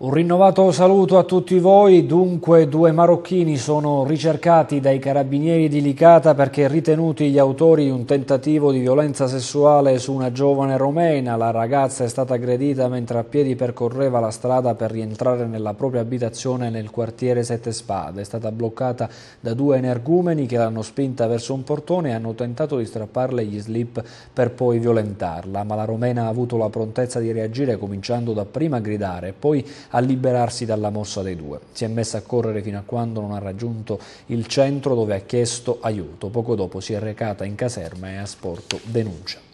Un rinnovato saluto a tutti voi, dunque due marocchini sono ricercati dai carabinieri di Licata perché ritenuti gli autori di un tentativo di violenza sessuale su una giovane romena, la ragazza è stata aggredita mentre a piedi percorreva la strada per rientrare nella propria abitazione nel quartiere Sette Spade, è stata bloccata da due energumeni che l'hanno spinta verso un portone e hanno tentato di strapparle gli slip per poi violentarla, ma la romena ha avuto la prontezza di reagire cominciando da prima a gridare, poi a liberarsi dalla morsa dei due. Si è messa a correre fino a quando non ha raggiunto il centro dove ha chiesto aiuto. Poco dopo si è recata in caserma e ha sporto denuncia.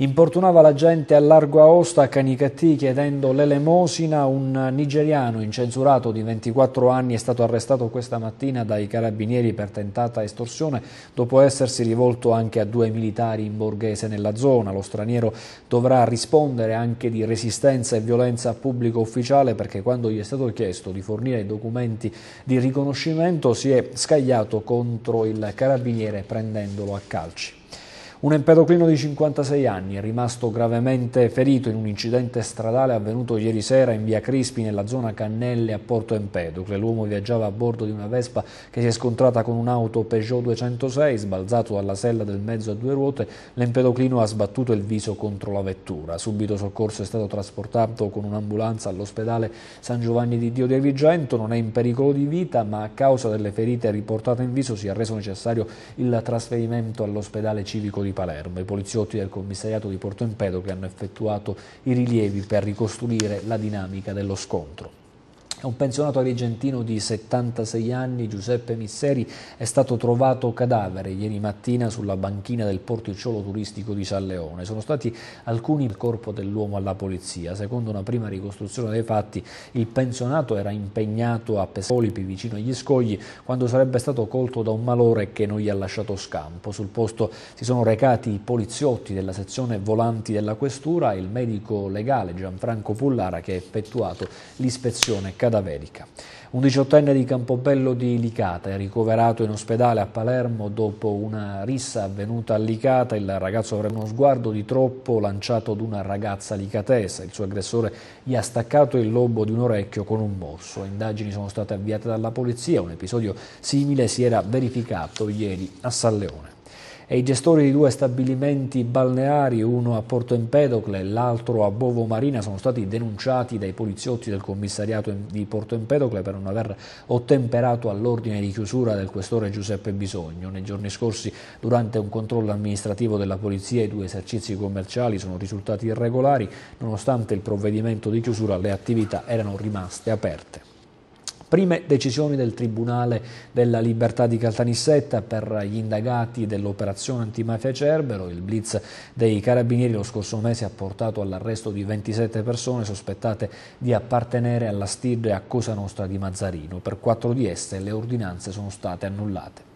Importunava la gente a largo aosta a Canicattì chiedendo l'elemosina. Un nigeriano incensurato di 24 anni è stato arrestato questa mattina dai carabinieri per tentata estorsione dopo essersi rivolto anche a due militari in borghese nella zona. Lo straniero dovrà rispondere anche di resistenza e violenza a pubblico ufficiale perché quando gli è stato chiesto di fornire i documenti di riconoscimento si è scagliato contro il carabiniere prendendolo a calci. Un empedoclino di 56 anni è rimasto gravemente ferito in un incidente stradale avvenuto ieri sera in via Crispi nella zona Cannelle a Porto Empedocle. L'uomo viaggiava a bordo di una Vespa che si è scontrata con un'auto Peugeot 206, sbalzato dalla sella del mezzo a due ruote, l'empedoclino ha sbattuto il viso contro la vettura. Subito soccorso è stato trasportato con un'ambulanza all'ospedale San Giovanni di Dio di Agrigento, non è in pericolo di vita, ma a causa delle ferite riportate in viso si è reso necessario il trasferimento all'ospedale civico di di Palermo. I poliziotti del commissariato di Porto Empedocle hanno effettuato i rilievi per ricostruire la dinamica dello scontro. Un pensionato argentino di 76 anni, Giuseppe Misseri, è stato trovato cadavere ieri mattina sulla banchina del porticciolo turistico di San Leone. Sono stati alcuni il corpo dell'uomo alla polizia. Secondo una prima ricostruzione dei fatti, il pensionato era impegnato a Pesolipi, vicino agli scogli, quando sarebbe stato colto da un malore che non gli ha lasciato scampo. Sul posto si sono recati i poliziotti della sezione volanti della questura e il medico legale Gianfranco Pullara che ha effettuato l'ispezione cadavere cadaverica. Un diciottenne di Campobello di Licata è ricoverato in ospedale a Palermo dopo una rissa avvenuta a Licata. Il ragazzo avrebbe uno sguardo di troppo lanciato ad una ragazza licatese. Il suo aggressore gli ha staccato il lobo di un orecchio con un morso. Indagini sono state avviate dalla polizia. Un episodio simile si era verificato ieri a San Leone e i gestori di due stabilimenti balneari, uno a Porto Empedocle e l'altro a Bovo Marina, sono stati denunciati dai poliziotti del commissariato di Porto Empedocle per non aver ottemperato all'ordine di chiusura del questore Giuseppe Bisogno. Nei giorni scorsi, durante un controllo amministrativo della polizia, i due esercizi commerciali sono risultati irregolari, nonostante il provvedimento di chiusura le attività erano rimaste aperte. Prime decisioni del Tribunale della Libertà di Caltanissetta per gli indagati dell'operazione antimafia Cerbero. Il blitz dei carabinieri lo scorso mese ha portato all'arresto di 27 persone sospettate di appartenere alla stirre a Cosa Nostra di Mazzarino. Per quattro di esse le ordinanze sono state annullate.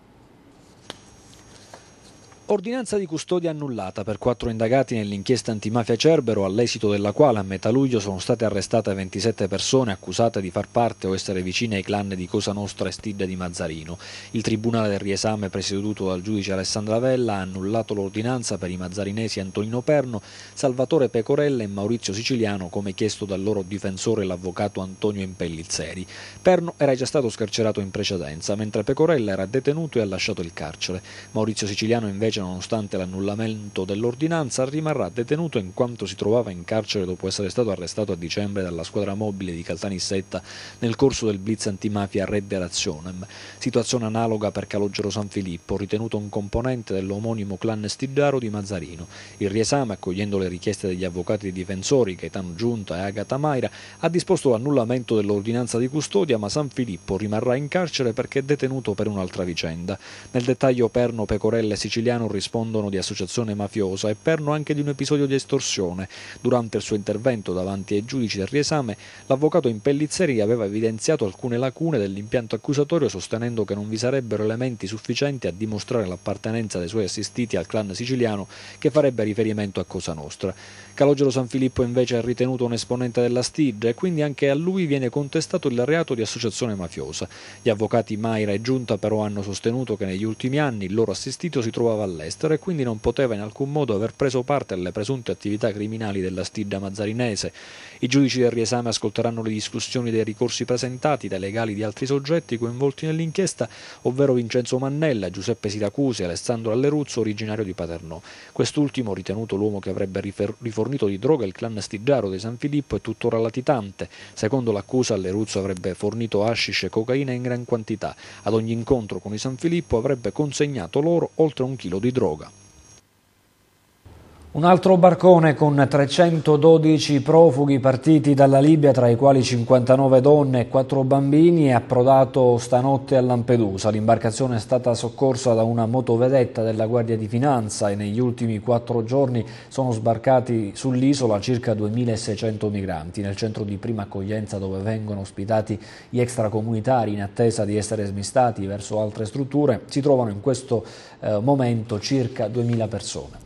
Ordinanza di custodia annullata per quattro indagati nell'inchiesta antimafia Cerbero, all'esito della quale a metà luglio sono state arrestate 27 persone accusate di far parte o essere vicine ai clan di Cosa Nostra e Stidda di Mazzarino. Il Tribunale del riesame presieduto dal giudice Alessandra Vella ha annullato l'ordinanza per i mazzarinesi Antonino Perno, Salvatore Pecorella e Maurizio Siciliano come chiesto dal loro difensore l'avvocato Antonio Impellizzeri. Perno era già stato scarcerato in precedenza, mentre Pecorella era detenuto e ha lasciato il carcere. Maurizio Siciliano invece Fabrizio, nonostante l'annullamento dell'ordinanza, rimarrà detenuto in quanto si trovava in carcere dopo essere stato arrestato a dicembre dalla squadra mobile di Caltanissetta nel corso del blitz antimafia Red Razionem. Situazione analoga per Calogero San Filippo, ritenuto un componente dell'omonimo clan Stigiaro di Mazzarino. Il riesame, accogliendo le richieste degli avvocati difensori Gaetano Giunta e Agata Maira, ha disposto l'annullamento dell'ordinanza di custodia, ma San Filippo rimarrà in carcere perché è detenuto per un'altra vicenda. Nel dettaglio Perno Pecorella Siciliano corrispondono di associazione mafiosa e perno anche di un episodio di estorsione. Durante il suo intervento davanti ai giudici del riesame, l'avvocato in pellizzeria aveva evidenziato alcune lacune dell'impianto accusatorio sostenendo che non vi sarebbero elementi sufficienti a dimostrare l'appartenenza dei suoi assistiti al clan siciliano che farebbe riferimento a Cosa Nostra. Calogero Sanfilippo invece è ritenuto un esponente della STID e quindi anche a lui viene contestato il reato di associazione mafiosa. Gli avvocati Maira e Giunta però hanno sostenuto che negli ultimi anni il loro assistito si trovava all'estero e quindi non poteva in alcun modo aver preso parte alle presunte attività criminali della STID mazzarinese. I giudici del riesame ascolteranno le discussioni dei ricorsi presentati dai legali di altri soggetti coinvolti nell'inchiesta, ovvero Vincenzo Mannella, Giuseppe Siracusi e Alessandro Alleruzzo, originario di Paternò. Quest'ultimo ritenuto l'uomo che avrebbe riformato fornito di droga il clan Stigiaro di San Filippo è tuttora latitante. Secondo l'accusa, Leruzzo avrebbe fornito hashish e cocaina in gran quantità. Ad ogni incontro con i San Filippo avrebbe consegnato loro oltre un chilo di droga. Un altro barcone con 312 profughi partiti dalla Libia, tra i quali 59 donne e 4 bambini, è approdato stanotte a Lampedusa. L'imbarcazione è stata soccorsa da una motovedetta della Guardia di Finanza e negli ultimi 4 giorni sono sbarcati sull'isola circa 2.600 migranti. Nel centro di prima accoglienza dove vengono ospitati gli extracomunitari in attesa di essere smistati verso altre strutture si trovano in questo eh, momento circa 2.000 persone.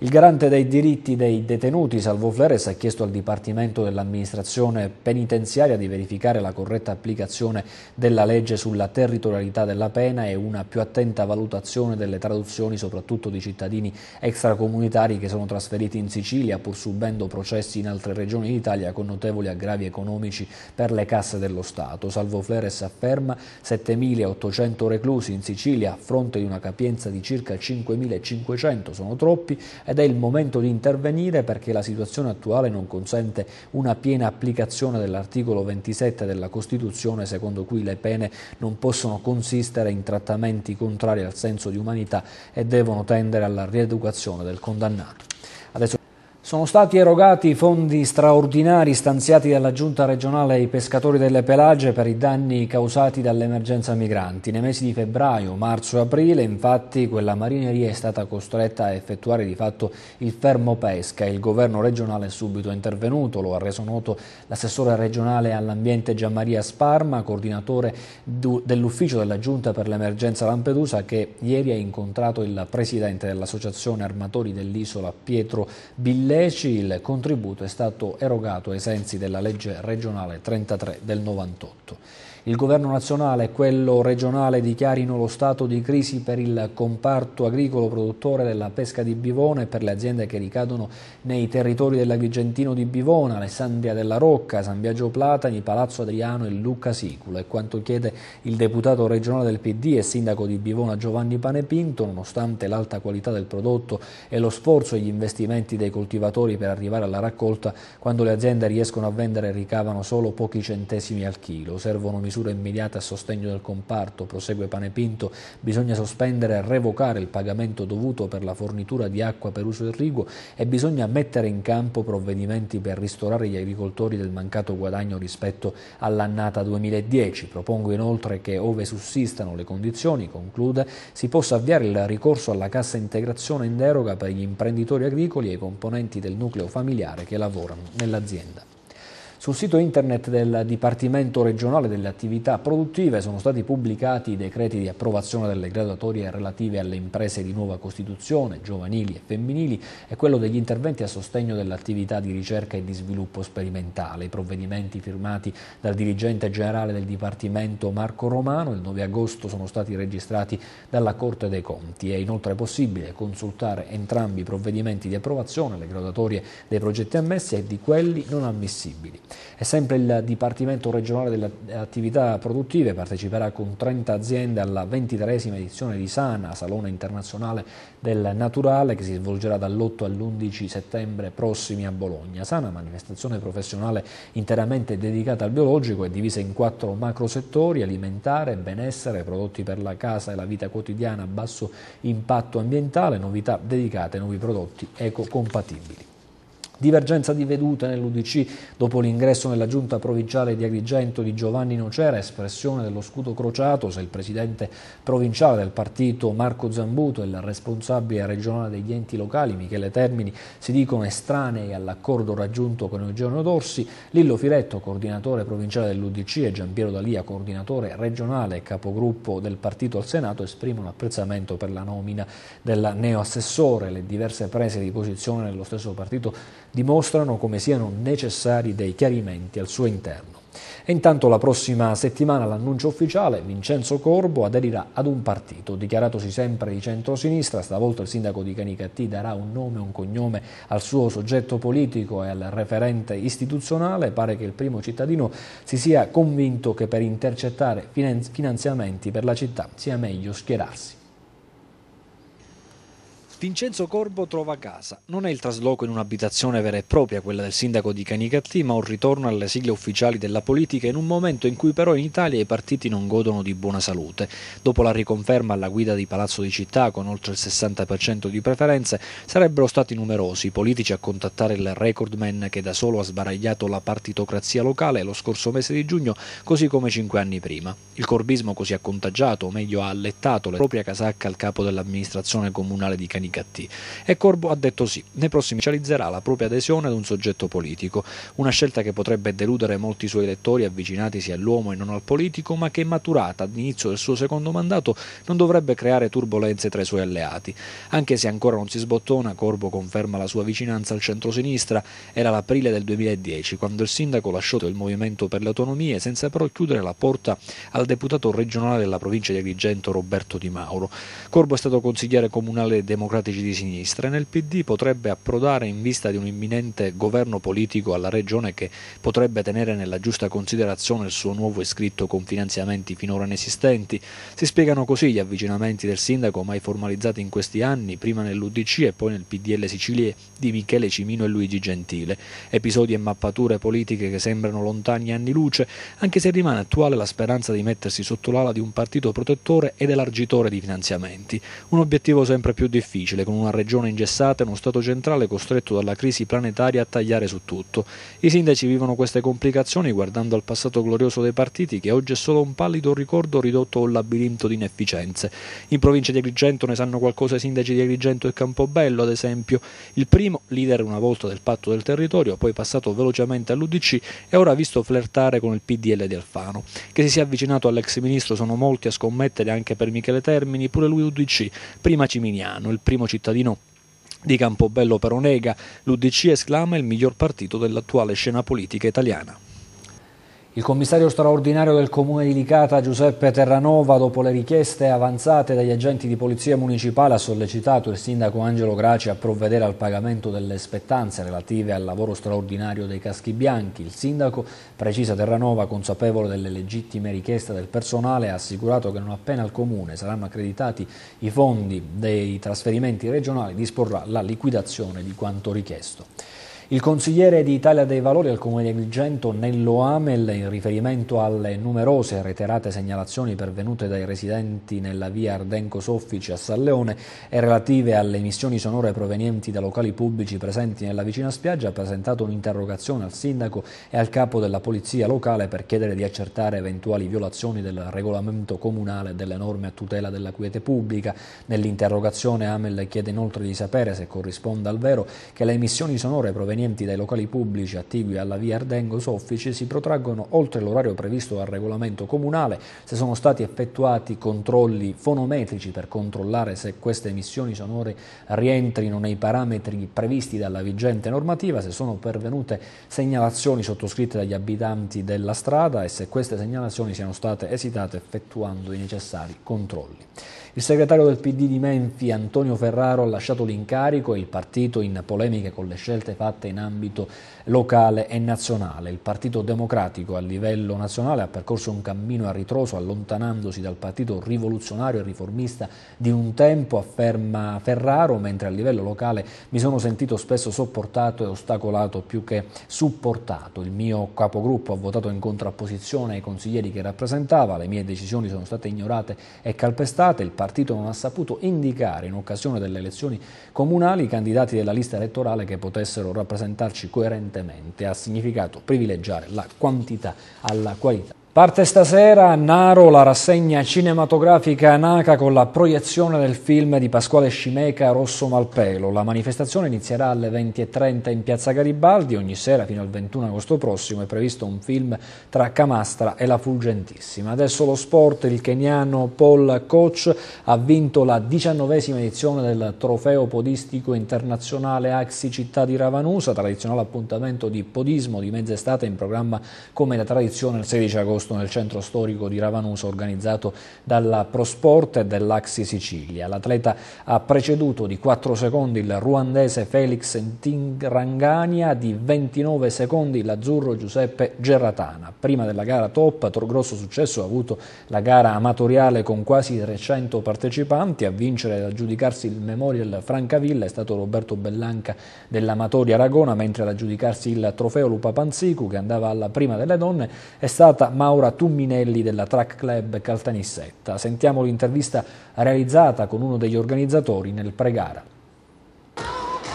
Il garante dei diritti dei detenuti, Salvo Flores, ha chiesto al Dipartimento dell'Amministrazione Penitenziaria di verificare la corretta applicazione della legge sulla territorialità della pena e una più attenta valutazione delle traduzioni, soprattutto di cittadini extracomunitari che sono trasferiti in Sicilia pur subendo processi in altre regioni d'Italia con notevoli aggravi economici per le casse dello Stato. Salvo Flores afferma 7.800 reclusi in Sicilia a fronte di una capienza di circa 5.500 sono troppi ed è il momento di intervenire perché la situazione attuale non consente una piena applicazione dell'articolo 27 della Costituzione secondo cui le pene non possono consistere in trattamenti contrari al senso di umanità e devono tendere alla rieducazione del condannato. Sono stati erogati fondi straordinari stanziati dalla Giunta regionale ai pescatori delle Pelagie per i danni causati dall'emergenza migranti. Nei mesi di febbraio, marzo e aprile, infatti, quella marineria è stata costretta a effettuare di fatto il fermo pesca. e Il governo regionale è subito intervenuto, lo ha reso noto l'assessore regionale all'ambiente Gianmaria Sparma, coordinatore dell'ufficio della Giunta per l'emergenza Lampedusa, che ieri ha incontrato il presidente dell'Associazione Armatori dell'Isola, Pietro Billè 2010 il contributo è stato erogato ai sensi della legge regionale 33 del 98 il governo nazionale e quello regionale dichiarino lo stato di crisi per il comparto agricolo produttore della pesca di Bivona e per le aziende che ricadono nei territori dell'Agrigentino di Bivona, Alessandria della Rocca, San Biagio Platani, Palazzo Adriano e Luca Siculo. È quanto chiede il deputato regionale del PD e sindaco di Bivona Giovanni Panepinto, nonostante l'alta qualità del prodotto e lo sforzo e gli investimenti dei coltivatori per arrivare alla raccolta, quando le aziende riescono a vendere ricavano solo pochi centesimi al chilo. Servono misure misura immediata a sostegno del comparto, prosegue Panepinto, bisogna sospendere e revocare il pagamento dovuto per la fornitura di acqua per uso irriguo e bisogna mettere in campo provvedimenti per ristorare gli agricoltori del mancato guadagno rispetto all'annata 2010. Propongo inoltre che, ove sussistano le condizioni, conclude, si possa avviare il ricorso alla cassa integrazione in deroga per gli imprenditori agricoli e i componenti del nucleo familiare che lavorano nell'azienda. Sul sito internet del Dipartimento regionale delle attività produttive sono stati pubblicati i decreti di approvazione delle graduatorie relative alle imprese di nuova costituzione, giovanili e femminili e quello degli interventi a sostegno dell'attività di ricerca e di sviluppo sperimentale. I provvedimenti firmati dal dirigente generale del Dipartimento Marco Romano il 9 agosto sono stati registrati dalla Corte dei Conti. È inoltre possibile consultare entrambi i provvedimenti di approvazione, le graduatorie dei progetti ammessi e di quelli non ammissibili. È sempre il Dipartimento regionale delle attività produttive, parteciperà con 30 aziende alla 23esima edizione di Sana, Salone Internazionale del Naturale, che si svolgerà dall'8 all'11 settembre prossimi a Bologna. Sana, manifestazione professionale interamente dedicata al biologico, è divisa in quattro macrosettori, alimentare, benessere, prodotti per la casa e la vita quotidiana a basso impatto ambientale, novità dedicate ai nuovi prodotti ecocompatibili. Divergenza di vedute nell'Udc dopo l'ingresso nella giunta provinciale di Agrigento di Giovanni Nocera, espressione dello scudo crociato se il presidente provinciale del partito Marco Zambuto e il responsabile regionale degli enti locali Michele Termini si dicono estranei all'accordo raggiunto con Eugenio Dorsi, Lillo Firetto, coordinatore provinciale dell'Udc e Giampiero Dalia, coordinatore regionale e capogruppo del partito al Senato, esprimono apprezzamento per la nomina del neoassessore. Le diverse prese di posizione nello stesso partito dimostrano come siano necessari dei chiarimenti al suo interno. E intanto la prossima settimana l'annuncio ufficiale, Vincenzo Corbo aderirà ad un partito, dichiaratosi sempre di centrosinistra, stavolta il sindaco di Canicattì darà un nome e un cognome al suo soggetto politico e al referente istituzionale, pare che il primo cittadino si sia convinto che per intercettare finanziamenti per la città sia meglio schierarsi Vincenzo Corbo trova casa. Non è il trasloco in un'abitazione vera e propria quella del sindaco di Canicattì, ma un ritorno alle sigle ufficiali della politica in un momento in cui però in Italia i partiti non godono di buona salute. Dopo la riconferma alla guida di Palazzo di Città con oltre il 60% di preferenze, sarebbero stati numerosi i politici a contattare il recordman che da solo ha sbaragliato la partitocrazia locale lo scorso mese di giugno, così come cinque anni prima. Il corbismo così ha contagiato, o meglio ha allettato, la propria casacca al capo dell'amministrazione comunale di Canicattì LGBT. E Corbo ha detto sì, nei prossimi realizzerà la propria adesione ad un soggetto politico, una scelta che potrebbe deludere molti suoi elettori avvicinatisi all'uomo e non al politico, ma che maturata all'inizio del suo secondo mandato non dovrebbe creare turbulenze tra i suoi alleati. Anche se ancora non si sbottona, Corbo conferma la sua vicinanza al centrosinistra. Era l'aprile del 2010, quando il sindaco lasciò il Movimento per le Autonomie, senza però chiudere la porta al deputato regionale della provincia di Agrigento Roberto Di Mauro. Corbo è stato consigliere comunale democratico democratici di sinistra e nel PD potrebbe approdare in vista di un imminente governo politico alla regione che potrebbe tenere nella giusta considerazione il suo nuovo iscritto con finanziamenti finora inesistenti. Si spiegano così gli avvicinamenti del sindaco mai formalizzati in questi anni, prima nell'UDC e poi nel PDL Sicilie di Michele Cimino e Luigi Gentile. Episodi e mappature politiche che sembrano lontani anni luce, anche se rimane attuale la speranza di mettersi sotto l'ala di un partito protettore ed elargitore di finanziamenti. Un obiettivo sempre più difficile difficile, con una regione ingessata e uno Stato centrale costretto dalla crisi planetaria a tagliare su tutto. I sindaci vivono queste complicazioni guardando al passato glorioso dei partiti che oggi è solo un pallido ricordo ridotto a un labirinto di inefficienze. In provincia di Agrigento ne sanno qualcosa i sindaci di Agrigento e Campobello, ad esempio. Il primo, leader una volta del patto del territorio, poi passato velocemente all'Udc e ora visto flirtare con il PDL di Alfano. Che si sia avvicinato all'ex ministro sono molti a scommettere anche per Michele Termini, pure lui Udc, prima Ciminiano, il primo primo cittadino di Campobello Peronega, l'UDC esclama il miglior partito dell'attuale scena politica italiana. Il commissario straordinario del comune di Licata, Giuseppe Terranova, dopo le richieste avanzate dagli agenti di polizia municipale, ha sollecitato il sindaco Angelo Graci a provvedere al pagamento delle spettanze relative al lavoro straordinario dei caschi bianchi. Il sindaco, precisa Terranova, consapevole delle legittime richieste del personale, ha assicurato che non appena al comune saranno accreditati i fondi dei trasferimenti regionali, disporrà la liquidazione di quanto richiesto. Il consigliere di Italia dei Valori al Comune di Agrigento, Nello Amel, in riferimento alle numerose reiterate segnalazioni pervenute dai residenti nella via Ardenco Soffici a San Leone e relative alle emissioni sonore provenienti da locali pubblici presenti nella vicina spiaggia, ha presentato un'interrogazione al sindaco e al capo della polizia locale per chiedere di accertare eventuali violazioni del regolamento comunale e delle norme a tutela della quiete pubblica. Nell'interrogazione Amel chiede inoltre di sapere, se corrisponde al vero, che le emissioni sonore provenienti provenienti dai locali pubblici attigui alla via Ardengo Soffici si protraggono oltre l'orario previsto dal regolamento comunale, se sono stati effettuati controlli fonometrici per controllare se queste emissioni sonore rientrino nei parametri previsti dalla vigente normativa, se sono pervenute segnalazioni sottoscritte dagli abitanti della strada e se queste segnalazioni siano state esitate effettuando i necessari controlli. Il segretario del PD di Menfi, Antonio Ferraro, ha lasciato l'incarico e il partito in polemiche con le scelte fatte in ambito locale e nazionale. Il Partito Democratico a livello nazionale ha percorso un cammino a ritroso allontanandosi dal partito rivoluzionario e riformista di un tempo, afferma Ferraro, mentre a livello locale mi sono sentito spesso sopportato e ostacolato più che supportato. Il mio capogruppo ha votato in contrapposizione ai consiglieri che rappresentava, le mie decisioni sono state ignorate e calpestate, il partito partito non ha saputo indicare in occasione delle elezioni comunali i candidati della lista elettorale che potessero rappresentarci coerentemente. Ha significato privilegiare la quantità alla qualità. Parte stasera Naro la rassegna cinematografica Anaca con la proiezione del film di Pasquale Scimeca Rosso Malpelo. La manifestazione inizierà alle 20.30 in piazza Garibaldi. Ogni sera fino al 21 agosto prossimo è previsto un film tra Camastra e la Fulgentissima. Adesso lo sport, il keniano Paul Koch ha vinto la diciannovesima edizione del trofeo podistico internazionale Axi Città di Ravanusa, tradizionale appuntamento di podismo di mezz'estate in programma come da tradizione il 16 agosto agosto nel centro storico di Ravanusa organizzato dalla Prosport e dell'Axi Sicilia. L'atleta ha preceduto di 4 secondi il ruandese Felix Tingrangania, di 29 secondi l'azzurro Giuseppe Gerratana. Prima della gara top, grosso successo ha avuto la gara amatoriale con quasi 300 partecipanti, a vincere e ad aggiudicarsi il Memorial Francavilla è stato Roberto Bellanca dell'Amatoria Aragona, mentre ad aggiudicarsi il trofeo Lupa Panzicu che andava alla prima delle donne è stata Maura Laura Tumminelli della Track Club Caltanissetta. Sentiamo l'intervista realizzata con uno degli organizzatori nel pregara.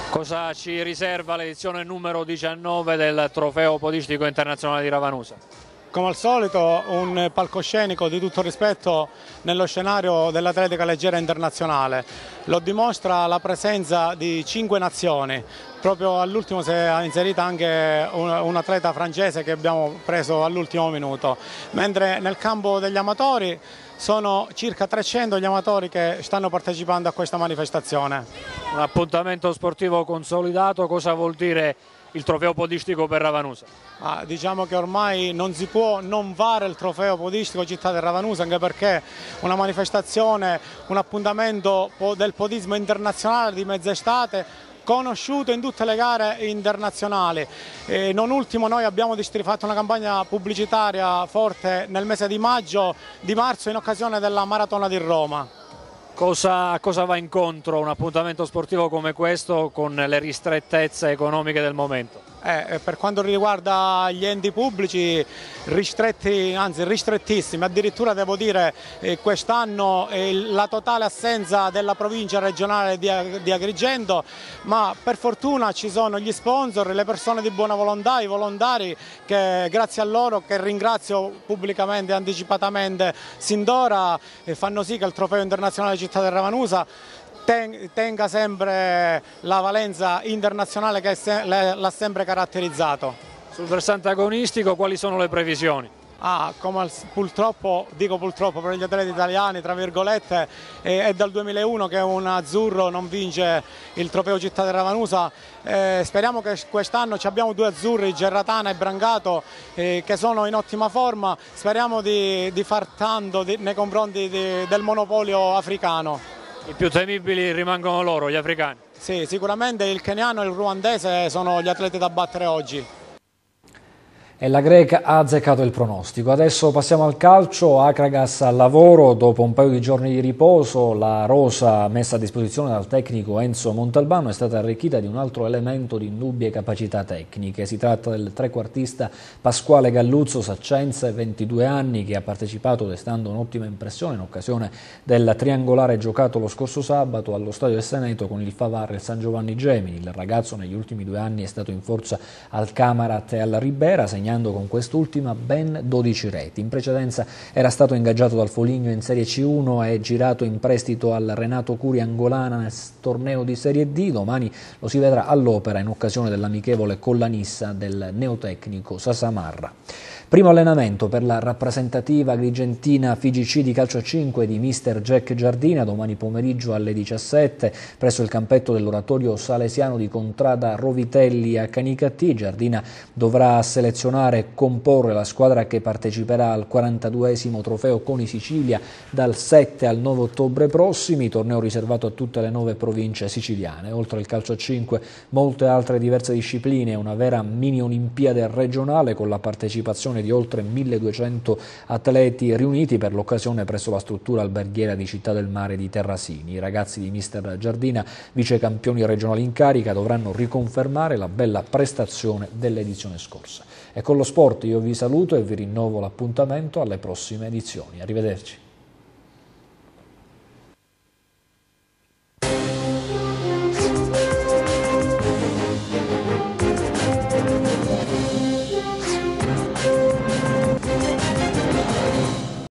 Cosa ci riserva l'edizione numero 19 del Trofeo Podistico Internazionale di Ravanusa? Come al solito un palcoscenico di tutto rispetto nello scenario dell'atletica leggera internazionale. Lo dimostra la presenza di cinque nazioni. Proprio all'ultimo si è inserita anche un, atleta francese che abbiamo preso all'ultimo minuto. Mentre nel campo degli amatori sono circa 300 gli amatori che stanno partecipando a questa manifestazione. Un appuntamento sportivo consolidato, cosa vuol dire il trofeo podistico per Ravanusa? Ah, diciamo che ormai non si può non vare il trofeo podistico città di Ravanusa anche perché una manifestazione, un appuntamento del podismo internazionale di mezz'estate conosciuto in tutte le gare internazionali. E non ultimo noi abbiamo fatto una campagna pubblicitaria forte nel mese di maggio, di marzo in occasione della Maratona di Roma cosa, cosa va incontro un appuntamento sportivo come questo con le ristrettezze economiche del momento? Eh, eh, per quanto riguarda gli enti pubblici ristretti, anzi ristrettissimi, addirittura devo dire eh, quest'anno eh, la totale assenza della provincia regionale di, di, Agrigento, ma per fortuna ci sono gli sponsor, le persone di buona volontà, i volontari che grazie a loro, che ringrazio pubblicamente e anticipatamente sin d'ora, eh, fanno sì che il trofeo internazionale Città del Ravanusa tenga sempre la valenza internazionale che l'ha sempre caratterizzato. Sul versante agonistico quali sono le previsioni? Ah, come purtroppo, dico purtroppo per gli atleti italiani, tra virgolette, è, è, dal 2001 che un azzurro non vince il trofeo Città della Ravanusa. Eh, speriamo che quest'anno ci abbiamo due azzurri, Gerratana e Brangato, eh, che sono in ottima forma. Speriamo di, di far tanto di, nei confronti di, del monopolio africano. I più temibili rimangono loro, gli africani. Sì, sicuramente il keniano e il ruandese sono gli atleti da battere oggi e la greca ha azzeccato il pronostico. Adesso passiamo al calcio, Akragas al lavoro, dopo un paio di giorni di riposo la rosa messa a disposizione dal tecnico Enzo Montalbano è stata arricchita di un altro elemento di indubbie capacità tecniche. Si tratta del trequartista Pasquale Galluzzo Saccenza, 22 anni, che ha partecipato destando un'ottima impressione in occasione del triangolare giocato lo scorso sabato allo Stadio del Seneto con il Favar e San Giovanni Gemini. Il ragazzo negli ultimi due anni è stato in forza al Camarat e alla Ribera, segnando con quest'ultima ben 12 reti. In precedenza era stato ingaggiato dal Foligno in Serie C1 e girato in prestito al Renato Curi Angolana nel torneo di Serie D. Domani lo si vedrà all'opera in occasione dell'amichevole collanissa del neotecnico Sasamarra. Primo allenamento per la rappresentativa agrigentina FIGC di calcio 5 di mister Jack Giardina domani pomeriggio alle 17 presso il campetto dell'oratorio salesiano di Contrada Rovitelli a Canicattì. Giardina dovrà selezionare selezionare e comporre la squadra che parteciperà al 42esimo trofeo Coni Sicilia dal 7 al 9 ottobre prossimi, torneo riservato a tutte le nove province siciliane. Oltre al calcio a 5, molte altre diverse discipline, una vera mini olimpiade regionale con la partecipazione di oltre 1200 atleti riuniti per l'occasione presso la struttura alberghiera di Città del Mare di Terrasini. I ragazzi di Mister Giardina, vicecampioni regionali in carica, dovranno riconfermare la bella prestazione dell'edizione scorsa. E con lo sport io vi saluto e vi rinnovo l'appuntamento alle prossime edizioni. Arrivederci.